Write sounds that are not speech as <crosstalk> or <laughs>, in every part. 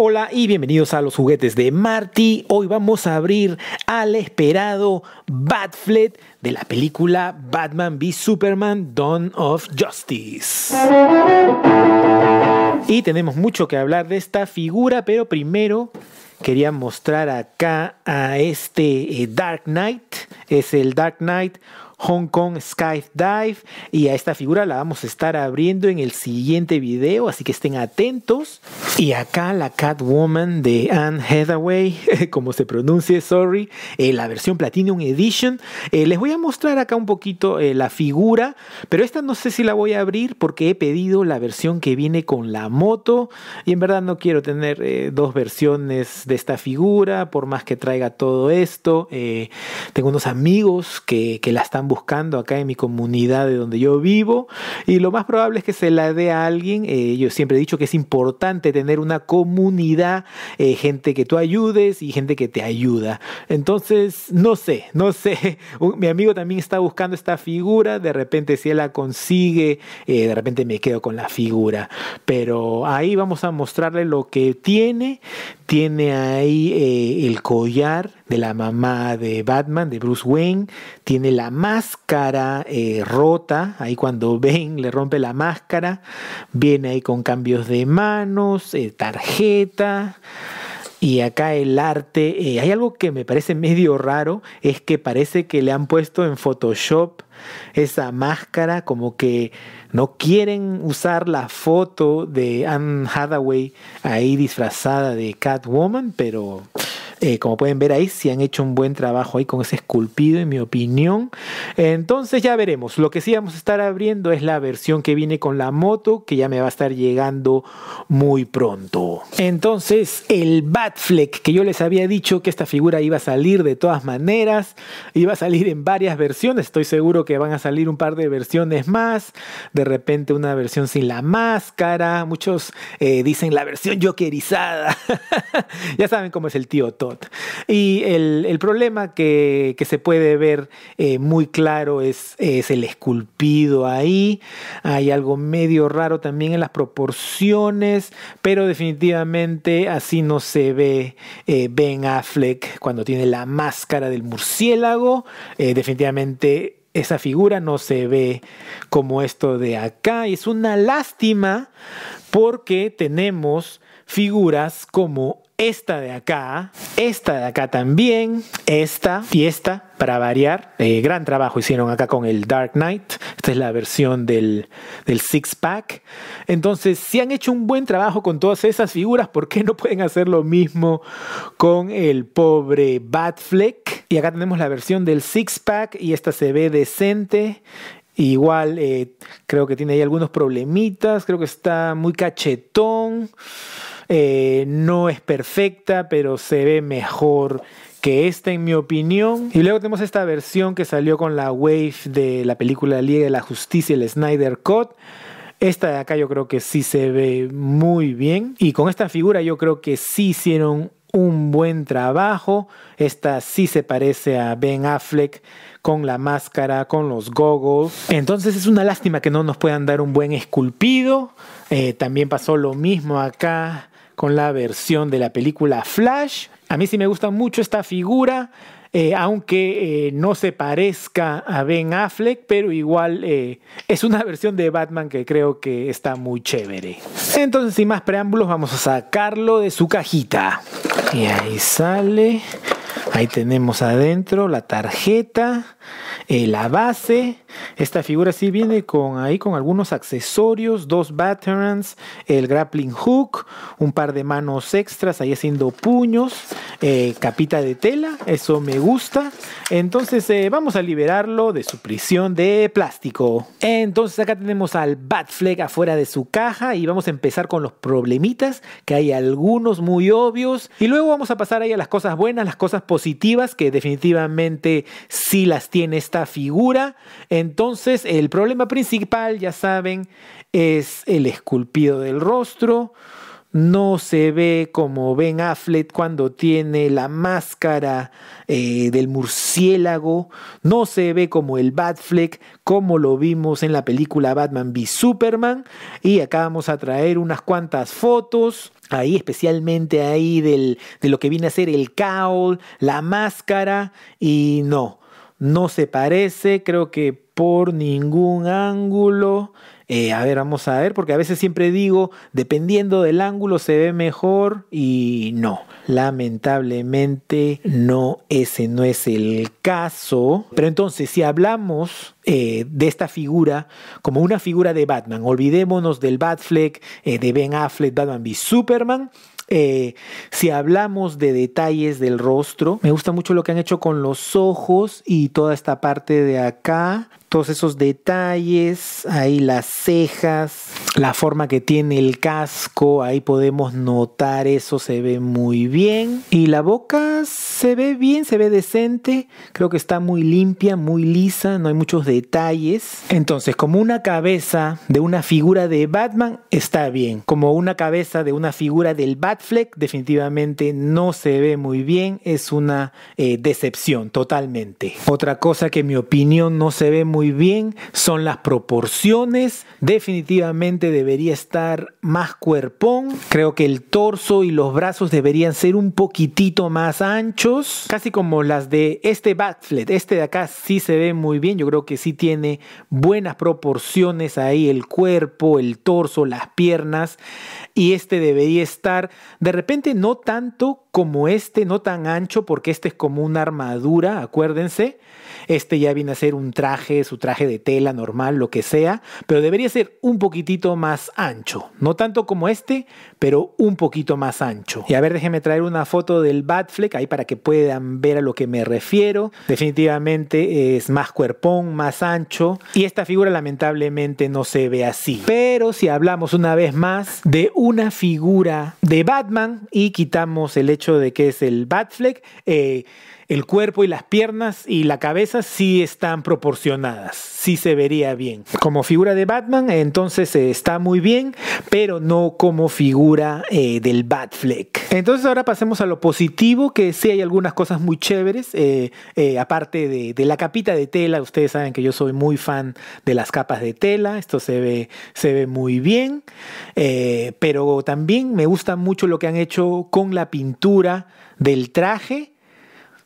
Hola y bienvenidos a los juguetes de Marty. Hoy vamos a abrir al esperado Batflet de la película Batman v Superman Dawn of Justice. Y tenemos mucho que hablar de esta figura, pero primero quería mostrar acá a este eh, Dark Knight. Es el Dark Knight Hong Kong Dive Y a esta figura la vamos a estar abriendo en el siguiente video, así que estén atentos. Y acá la Catwoman de Anne Hathaway, <laughs> como se pronuncie, sorry, eh, la versión Platinum Edition. Eh, les voy a mostrar acá un poquito eh, la figura, pero esta no sé si la voy a abrir porque he pedido la versión que viene con la moto y en verdad no quiero tener dos versiones de esta figura, por más que traiga todo esto. tengo unos amigos que, que la están buscando acá en mi comunidad de donde yo vivo y lo más probable es que se la dé a alguien. Eh, yo siempre he dicho que es importante tener una comunidad, eh, gente que tú ayudes y gente que te ayuda. Entonces, no sé, no sé. <laughs> mi amigo también está buscando esta figura, de repente si él la consigue, eh, de repente me quedo con la figura. Pero ahí vamos a mostrarle lo que tiene. Tiene ahí el collar de la mamá de Batman, de Bruce Wayne. Tiene la máscara máscara eh, rota, ahí cuando <laughs> ven le rompe la máscara, viene ahí con cambios de manos, eh, tarjeta. Y acá el arte, eh, hay algo que me parece medio raro, es que parece que le han puesto en Photoshop esa máscara, como que no quieren usar la foto de Anne Hathaway ahí disfrazada de Catwoman, pero eh, como pueden ver ahí, si han hecho un buen trabajo ahí con ese esculpido, en mi opinión. Entonces ya veremos. Lo que sí vamos a estar abriendo es la versión que viene con la moto, que ya me va a estar llegando muy pronto. Entonces, el Batfleck, que yo les había dicho que esta figura iba a salir de todas maneras, iba a salir en varias versiones. Estoy seguro que van a salir un par de versiones más. De repente, una versión sin la máscara. Muchos eh, dicen la versión jokerizada. <laughs> ya saben cómo es el tío y el, problema que, se puede ver eh, muy claro es, el esculpido ahí. Hay algo medio raro también en las proporciones, pero definitivamente así no se ve eh, Ben Affleck cuando tiene la máscara del murciélago. Eh, definitivamente esa figura no se ve como esto de acá. Es una lástima porque tenemos figuras como esta de acá, esta de acá también, esta y esta, para variar. Eh, gran trabajo hicieron acá con el Dark Knight. Esta es la versión del, Six Pack. Entonces, si han hecho un buen trabajo con todas esas figuras, ¿por qué no pueden hacer lo mismo con el pobre Batfleck? Y acá tenemos la versión del Six Pack y esta se ve decente. Igual eh, creo que tiene ahí algunos problemitas, creo que está muy cachetón. Eh, no es perfecta, pero se ve mejor que esta en mi opinión. Y luego tenemos esta versión que salió con la Wave de la película Liga de la Justicia, el Snyder Cut. Esta de acá yo creo que sí se ve muy bien. Y con esta figura yo creo que sí hicieron un buen trabajo. Esta sí se parece a Ben Affleck con la máscara, con los goggles. Entonces es una lástima que no nos puedan dar un buen esculpido. Eh, también pasó lo mismo acá con la versión de la película Flash. A mí sí me gusta mucho esta figura. Eh, aunque eh, no se parezca a Ben Affleck, pero igual eh, es una versión de Batman que creo que está muy chévere. Entonces, sin más preámbulos, vamos a sacarlo de su cajita. Y ahí sale. Ahí tenemos adentro la tarjeta. Eh, la base. Esta figura sí viene con ahí con algunos accesorios, dos batterans, el grappling hook, un par de manos extras ahí haciendo puños, eh, capita de tela, eso me gusta. Entonces eh, vamos a liberarlo de su prisión de plástico. Entonces acá tenemos al Batfleck afuera de su caja y vamos a empezar con los problemitas, que hay algunos muy obvios. Y luego vamos a pasar ahí a las cosas buenas, las cosas positivas, que definitivamente sí las tiene en esta figura. Entonces, el problema principal, ya saben, es el esculpido del rostro. No se ve como Ben Affleck cuando tiene la máscara eh, del murciélago. No se ve como el Batfleck, como lo vimos en la película Batman v Superman. Y acá vamos a traer unas cuantas fotos ahí especialmente ahí del, de lo que viene a ser el cowl, la máscara y no, no se parece, creo que por ningún ángulo. Eh, a ver, vamos a ver, porque a veces siempre digo, dependiendo del ángulo se ve mejor y no, lamentablemente no, ese no es el caso. Pero entonces, si hablamos eh, de esta figura como una figura de Batman, olvidémonos del Batfleck, eh, de Ben Affleck, Batman v Superman, eh, si hablamos de detalles del rostro, me gusta mucho lo que han hecho con los ojos y toda esta parte de acá todos esos detalles, ahí las cejas, la forma que tiene el casco, ahí podemos notar eso, se ve muy bien. Y la boca se ve bien, se ve decente, creo que está muy limpia, muy lisa, no hay muchos detalles. Entonces, como una cabeza de una figura de Batman, está bien. Como una cabeza de una figura del Batfleck, definitivamente no se ve muy bien, es una eh, decepción totalmente. Otra cosa que en mi opinión no se ve muy muy bien son las proporciones. Definitivamente debería estar más cuerpón. Creo que el torso y los brazos deberían ser un poquitito más anchos. Casi como las de este Batflet. Este de acá sí se ve muy bien. Yo creo que sí tiene buenas proporciones ahí. El cuerpo, el torso, las piernas. Y este debería estar de repente no tanto como este, no tan ancho, porque este es como una armadura, acuérdense. Este ya viene a ser un traje, su traje de tela normal, lo que sea, pero debería ser un poquitito más ancho. No tanto como este, pero un poquito más ancho. Y a ver, déjenme traer una foto del Batfleck ahí para que puedan ver a lo que me refiero. Definitivamente es más cuerpón, más ancho. Y esta figura lamentablemente no se ve así. Pero si hablamos una vez más de una figura de Batman y quitamos el hecho de que es el Batfleck. Eh, el cuerpo y las piernas y la cabeza sí están proporcionadas, sí se vería bien. Como figura de Batman, entonces eh, está muy bien, pero no como figura eh, del Batfleck. Entonces ahora pasemos a lo positivo, que sí hay algunas cosas muy chéveres, eh, aparte de, la capita de tela, ustedes saben que yo soy muy fan de las capas de tela, esto se ve, se ve muy bien, pero también me gusta mucho lo que han hecho con la pintura del traje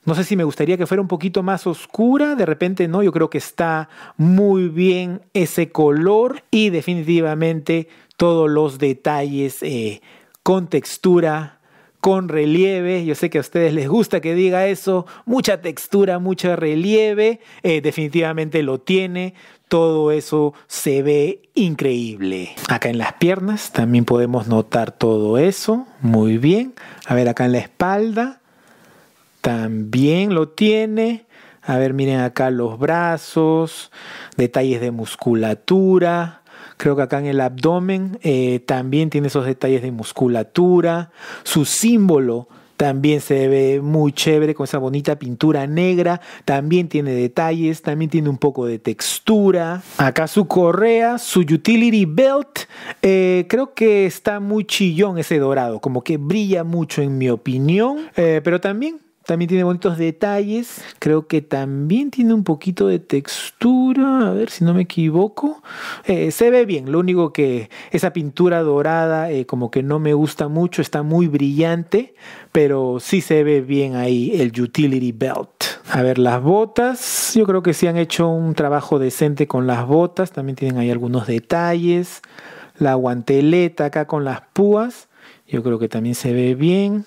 no sé si me gustaría que fuera un poquito más oscura, de repente no, yo creo que está muy bien ese color y definitivamente todos los detalles eh, con textura, con relieve. Yo sé que a ustedes les gusta que diga eso. Mucha textura, mucho relieve. Eh, definitivamente lo tiene. Todo eso se ve increíble. Acá en las piernas también podemos notar todo eso. Muy bien. A ver, acá en la espalda también lo tiene. A ver, miren acá los brazos, detalles de musculatura. Creo que acá en el abdomen eh, también tiene esos detalles de musculatura. Su símbolo también se ve muy chévere con esa bonita pintura negra. También tiene detalles, también tiene un poco de textura. Acá su correa, su utility belt. Eh, creo que está muy chillón ese dorado, como que brilla mucho en mi opinión. Eh, pero también también tiene bonitos detalles. Creo que también tiene un poquito de textura. A ver si no me equivoco. Eh, se ve bien. Lo único que esa pintura dorada eh, como que no me gusta mucho. Está muy brillante. Pero sí se ve bien ahí el utility belt. A ver, las botas. Yo creo que sí han hecho un trabajo decente con las botas. También tienen ahí algunos detalles. La guanteleta acá con las púas. Yo creo que también se ve bien.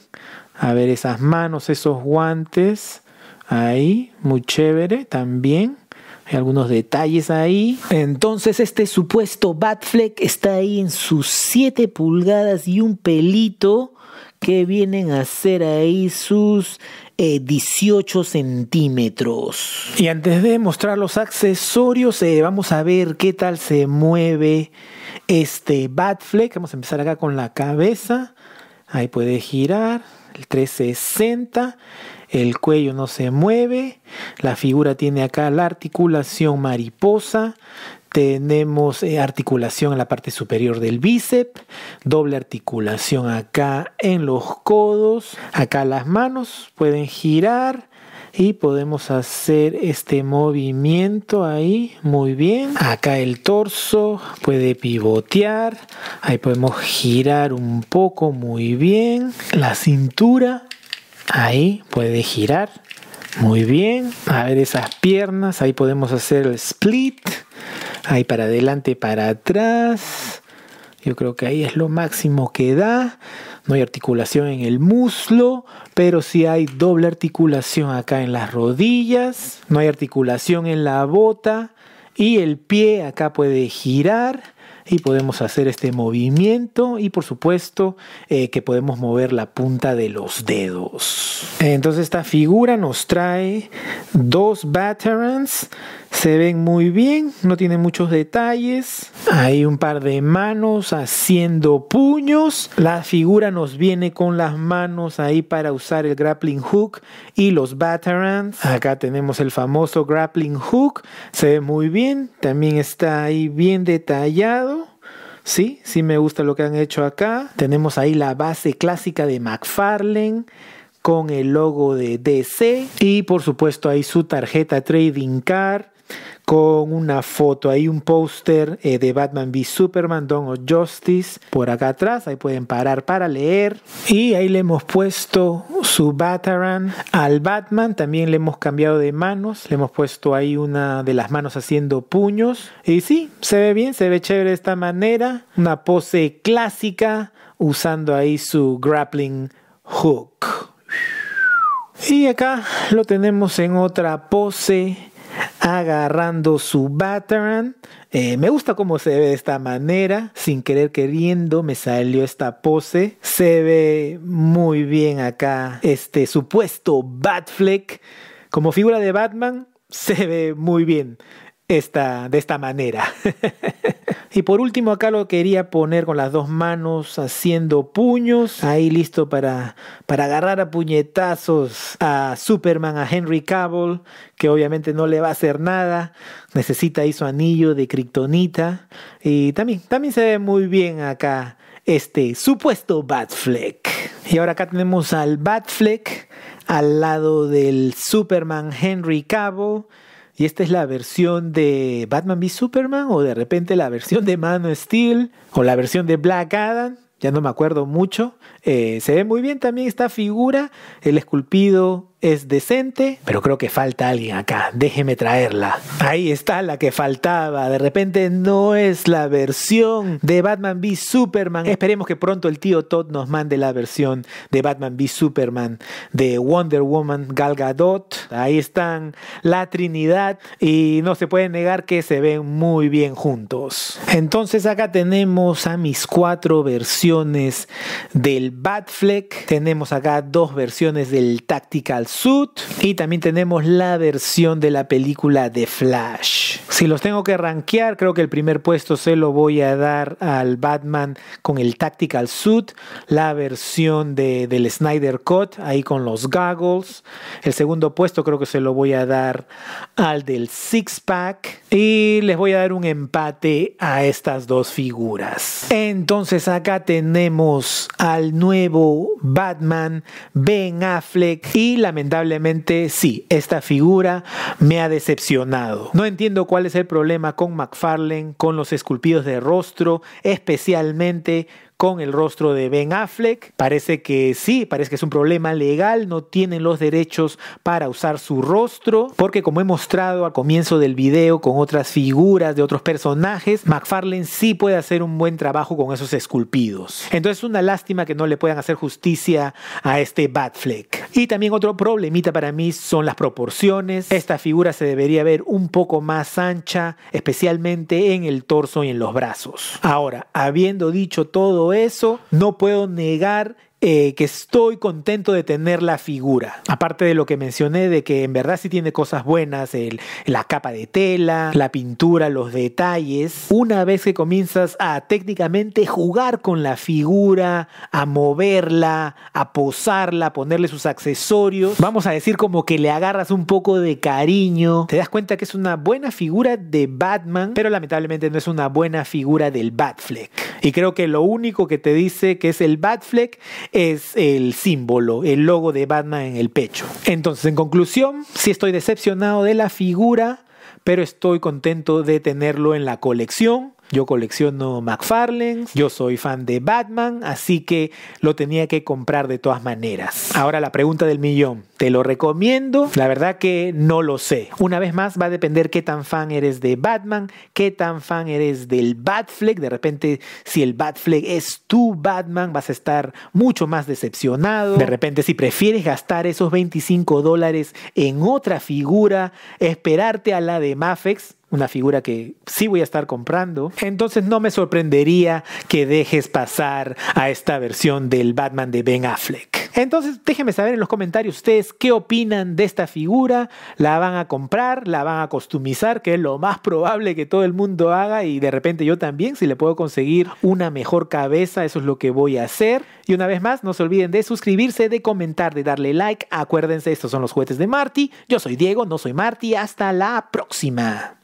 A ver, esas manos, esos guantes. Ahí, muy chévere también. Hay algunos detalles ahí. Entonces este supuesto Batfleck está ahí en sus 7 pulgadas y un pelito que vienen a ser ahí sus 18 eh, centímetros. Y antes de mostrar los accesorios, eh, vamos a ver qué tal se mueve este Batfleck. Vamos a empezar acá con la cabeza. Ahí puede girar el 360, el cuello no se mueve, la figura tiene acá la articulación mariposa, tenemos eh, articulación en la parte superior del bíceps, doble articulación acá en los codos, acá las manos pueden girar, y podemos hacer este movimiento ahí muy bien acá el torso puede pivotear ahí podemos girar un poco muy bien la cintura ahí puede girar muy bien a ver esas piernas ahí podemos hacer el split ahí para adelante para atrás yo creo que ahí es lo máximo que da no hay articulación en el muslo, pero sí hay doble articulación acá en las rodillas. No hay articulación en la bota y el pie acá puede girar y podemos hacer este movimiento y por supuesto eh, que podemos mover la punta de los dedos. Entonces esta figura nos trae dos batterans, se ven muy bien, no tiene muchos detalles, hay un par de manos haciendo puños, la figura nos viene con las manos ahí para usar el grappling hook y los batterans, acá tenemos el famoso grappling hook, se ve muy bien, también está ahí bien detallado Sí, sí me gusta lo que han hecho acá. Tenemos ahí la base clásica de McFarlane con el logo de DC y por supuesto ahí su tarjeta Trading Card con una foto, ahí un póster eh, de Batman v Superman, Dawn of Justice, por acá atrás, ahí pueden parar para leer. Y ahí le hemos puesto su Bataran al Batman, también le hemos cambiado de manos, le hemos puesto ahí una de las manos haciendo puños. Y sí, se ve bien, se ve chévere de esta manera, una pose clásica usando ahí su grappling hook. Y acá lo tenemos en otra pose agarrando su Batman. Eh, me gusta cómo se ve de esta manera. Sin querer queriendo me salió esta pose. Se ve muy bien acá este supuesto Batfleck. Como figura de Batman se ve muy bien esta, de esta manera. <laughs> Y por último acá lo quería poner con las dos manos haciendo puños, ahí listo para, para agarrar a puñetazos a Superman, a Henry Cavill, que obviamente no le va a hacer nada, necesita ahí su anillo de kryptonita y también, también se ve muy bien acá este supuesto Batfleck. Y ahora acá tenemos al Batfleck al lado del Superman Henry Cavill y esta es la versión de Batman v Superman o de repente la versión de Man of Steel o la versión de Black Adam. Ya no me acuerdo mucho. Eh, se ve muy bien también esta figura, el esculpido es decente, pero creo que falta alguien acá, déjeme traerla. Ahí está la que faltaba, de repente no es la versión de Batman v Superman. Esperemos que pronto el tío Todd nos mande la versión de Batman v Superman de Wonder Woman Gal Gadot. Ahí están la Trinidad y no se puede negar que se ven muy bien juntos. Entonces acá tenemos a mis cuatro versiones del Batfleck. Tenemos acá dos versiones del Tactical Suit. Y también tenemos la versión de la película de Flash. Si los tengo que rankear, creo que el primer puesto se lo voy a dar al Batman con el Tactical Suit, la versión del Snyder Cut, ahí con los goggles. El segundo puesto creo que se lo voy a dar al del Six Pack. Y les voy a dar un empate a estas dos figuras. Entonces acá tenemos al nuevo Batman, Ben Affleck. Y lamentablemente sí, esta figura me ha decepcionado. No entiendo cuál es el problema con McFarlane, con los esculpidos de rostro, especialmente con el rostro de Ben Affleck. Parece que sí, parece que es un problema legal, no tienen los derechos para usar su rostro, porque como he mostrado al comienzo del video con otras figuras de otros personajes, McFarlane sí puede hacer un buen trabajo con esos esculpidos. Entonces es una lástima que no le puedan hacer justicia a este Batfleck. Y también otro problemita para mí son las proporciones. Esta figura se debería ver un poco más ancha, especialmente en el torso y en los brazos. Ahora, habiendo dicho todo eso, no puedo negar eh, que estoy contento de tener la figura. Aparte de lo que mencioné, de que en verdad sí tiene cosas buenas, la capa de tela, la pintura, los detalles. Una vez que comienzas a técnicamente jugar con la figura, a moverla, a posarla, a ponerle sus accesorios, vamos a decir como que le agarras un poco de cariño, te das cuenta que es una buena figura de Batman, pero lamentablemente no es una buena figura del Batfleck. Y creo que lo único que te dice que es el Batfleck es el símbolo, el logo de Batman en el pecho. Entonces, en conclusión, sí estoy decepcionado de la figura, pero estoy contento de tenerlo en la colección yo colecciono McFarlane, yo soy fan de Batman, así que lo tenía que comprar de todas maneras. Ahora la pregunta del millón, ¿te lo recomiendo? La verdad que no lo sé. Una vez más va a depender qué tan fan eres de Batman, qué tan fan eres del Batfleck. De repente, si el Batfleck es tu Batman, vas a estar mucho más decepcionado. De repente, si prefieres gastar esos 25 dólares en otra figura, esperarte a la de Mafex, una figura que sí voy a estar comprando. Entonces no me sorprendería que dejes pasar a esta versión del Batman de Ben Affleck. Entonces déjenme saber en los comentarios ustedes qué opinan de esta figura. ¿La van a comprar? ¿La van a costumizar, Que es lo más probable que todo el mundo haga y de repente yo también. Si le puedo conseguir una mejor cabeza, eso es lo que voy a hacer. Y una vez más, no se olviden de suscribirse, de comentar, de darle like. Acuérdense, estos son los juguetes de Marty. Yo soy Diego, no soy Marty. Hasta la próxima.